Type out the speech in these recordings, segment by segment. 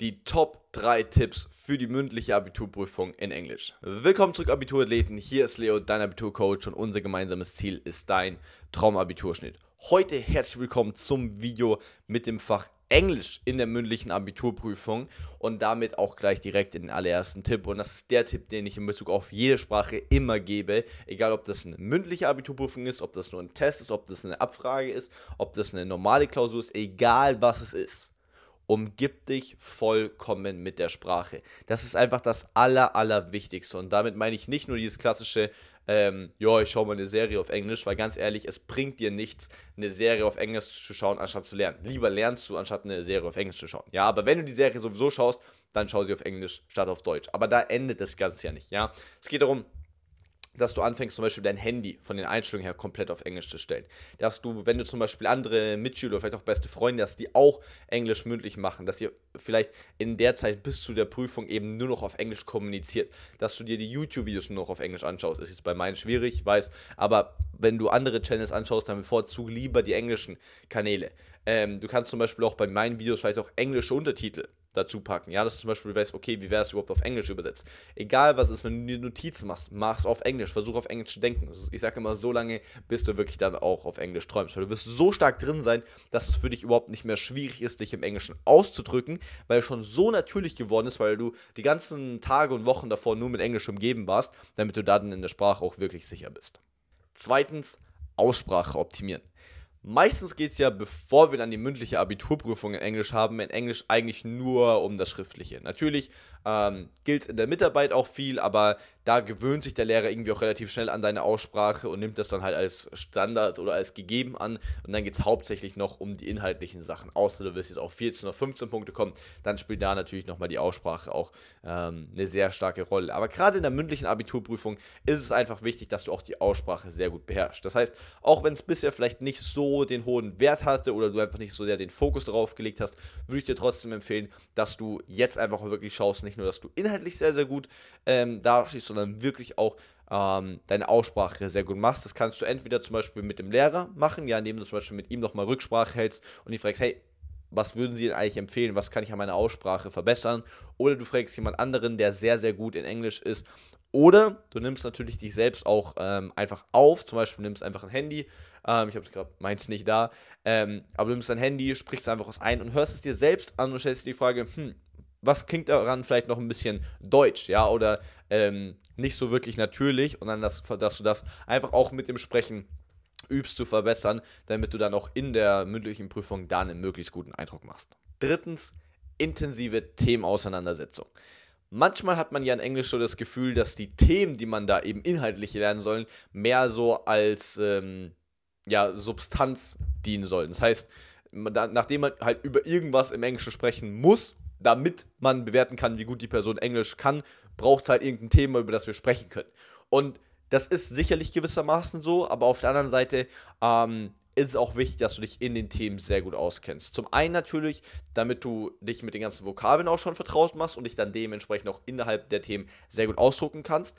die Top 3 Tipps für die mündliche Abiturprüfung in Englisch. Willkommen zurück, Abiturathleten. Hier ist Leo, dein Abiturcoach, und unser gemeinsames Ziel ist dein Traumabiturschnitt. Heute herzlich willkommen zum Video mit dem Fach Englisch in der mündlichen Abiturprüfung und damit auch gleich direkt in den allerersten Tipp. Und das ist der Tipp, den ich in Bezug auf jede Sprache immer gebe. Egal, ob das eine mündliche Abiturprüfung ist, ob das nur ein Test ist, ob das eine Abfrage ist, ob das eine normale Klausur ist, egal was es ist umgib dich vollkommen mit der Sprache. Das ist einfach das Aller, Allerwichtigste. Und damit meine ich nicht nur dieses klassische, ähm, ja, ich schaue mal eine Serie auf Englisch, weil ganz ehrlich, es bringt dir nichts, eine Serie auf Englisch zu schauen, anstatt zu lernen. Lieber lernst du, anstatt eine Serie auf Englisch zu schauen. Ja, aber wenn du die Serie sowieso schaust, dann schau sie auf Englisch statt auf Deutsch. Aber da endet das Ganze ja nicht, ja. Es geht darum, dass du anfängst, zum Beispiel dein Handy von den Einstellungen her komplett auf Englisch zu stellen. Dass du, wenn du zum Beispiel andere Mitschüler, vielleicht auch beste Freunde hast, die auch Englisch mündlich machen, dass ihr vielleicht in der Zeit bis zu der Prüfung eben nur noch auf Englisch kommuniziert. Dass du dir die YouTube-Videos nur noch auf Englisch anschaust, ist jetzt bei meinen schwierig, weiß. Aber wenn du andere Channels anschaust, dann bevorzuge lieber die englischen Kanäle. Ähm, du kannst zum Beispiel auch bei meinen Videos vielleicht auch englische Untertitel dazu packen. Ja, dass du zum Beispiel weißt, okay, wie wäre es überhaupt auf Englisch übersetzt? Egal was ist, wenn du dir Notizen machst, mach es auf Englisch, versuch auf Englisch zu denken. Ich sage immer, so lange, bis du wirklich dann auch auf Englisch träumst. Weil du wirst so stark drin sein, dass es für dich überhaupt nicht mehr schwierig ist, dich im Englischen auszudrücken, weil es schon so natürlich geworden ist, weil du die ganzen Tage und Wochen davor nur mit Englisch umgeben warst, damit du da dann in der Sprache auch wirklich sicher bist. Zweitens, Aussprache optimieren. Meistens geht es ja, bevor wir dann die mündliche Abiturprüfung in Englisch haben, in Englisch eigentlich nur um das Schriftliche. Natürlich ähm, gilt es in der Mitarbeit auch viel, aber da gewöhnt sich der Lehrer irgendwie auch relativ schnell an deine Aussprache und nimmt das dann halt als Standard oder als gegeben an. Und dann geht es hauptsächlich noch um die inhaltlichen Sachen. Außer du wirst jetzt auf 14 oder 15 Punkte kommen, dann spielt da natürlich nochmal die Aussprache auch ähm, eine sehr starke Rolle. Aber gerade in der mündlichen Abiturprüfung ist es einfach wichtig, dass du auch die Aussprache sehr gut beherrschst. Das heißt, auch wenn es bisher vielleicht nicht so den hohen Wert hatte oder du einfach nicht so sehr den Fokus darauf gelegt hast, würde ich dir trotzdem empfehlen, dass du jetzt einfach wirklich schaust, nicht nur, dass du inhaltlich sehr, sehr gut ähm, da stehst, sondern sondern wirklich auch ähm, deine Aussprache sehr gut machst. Das kannst du entweder zum Beispiel mit dem Lehrer machen, ja, indem du zum Beispiel mit ihm nochmal Rücksprache hältst und ihn fragst, hey, was würden Sie denn eigentlich empfehlen? Was kann ich an meiner Aussprache verbessern? Oder du fragst jemand anderen, der sehr, sehr gut in Englisch ist. Oder du nimmst natürlich dich selbst auch ähm, einfach auf, zum Beispiel nimmst einfach ein Handy, ähm, ich habe es gerade meins nicht da, ähm, aber du nimmst dein Handy, sprichst einfach was ein und hörst es dir selbst an und stellst dir die Frage, hm, was klingt daran vielleicht noch ein bisschen deutsch, ja, oder ähm, nicht so wirklich natürlich und dann, das, dass du das einfach auch mit dem Sprechen übst zu verbessern, damit du dann auch in der mündlichen Prüfung dann einen möglichst guten Eindruck machst. Drittens, intensive Themenauseinandersetzung. Manchmal hat man ja in Englisch so das Gefühl, dass die Themen, die man da eben inhaltlich lernen soll, mehr so als ähm, ja, Substanz dienen sollen. Das heißt, nachdem man halt über irgendwas im Englischen sprechen muss damit man bewerten kann, wie gut die Person Englisch kann, braucht es halt irgendein Thema, über das wir sprechen können. Und das ist sicherlich gewissermaßen so, aber auf der anderen Seite ähm, ist es auch wichtig, dass du dich in den Themen sehr gut auskennst. Zum einen natürlich, damit du dich mit den ganzen Vokabeln auch schon vertraut machst und dich dann dementsprechend auch innerhalb der Themen sehr gut ausdrücken kannst,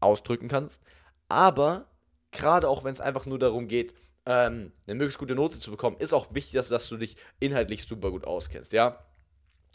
ausdrücken kannst. Aber gerade auch wenn es einfach nur darum geht, ähm, eine möglichst gute Note zu bekommen, ist auch wichtig, dass, dass du dich inhaltlich super gut auskennst, ja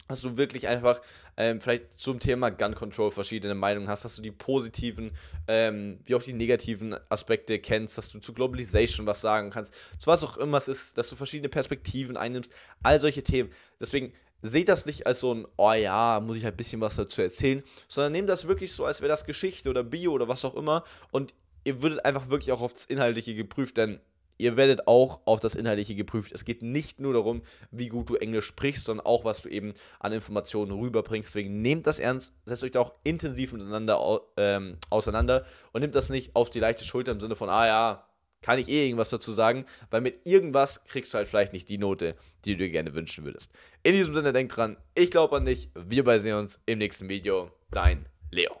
dass du wirklich einfach ähm, vielleicht zum Thema Gun Control verschiedene Meinungen hast, dass du die positiven ähm, wie auch die negativen Aspekte kennst, dass du zu Globalization was sagen kannst, zu was auch immer es ist, dass du verschiedene Perspektiven einnimmst, all solche Themen. Deswegen seht das nicht als so ein, oh ja, muss ich halt ein bisschen was dazu erzählen, sondern nehmt das wirklich so, als wäre das Geschichte oder Bio oder was auch immer und ihr würdet einfach wirklich auch aufs Inhaltliche geprüft, denn ihr werdet auch auf das Inhaltliche geprüft. Es geht nicht nur darum, wie gut du Englisch sprichst, sondern auch, was du eben an Informationen rüberbringst. Deswegen nehmt das ernst, setzt euch da auch intensiv miteinander ähm, auseinander und nehmt das nicht auf die leichte Schulter im Sinne von, ah ja, kann ich eh irgendwas dazu sagen, weil mit irgendwas kriegst du halt vielleicht nicht die Note, die du dir gerne wünschen würdest. In diesem Sinne, denkt dran, ich glaube an dich, wir bei sehen uns im nächsten Video. Dein Leo.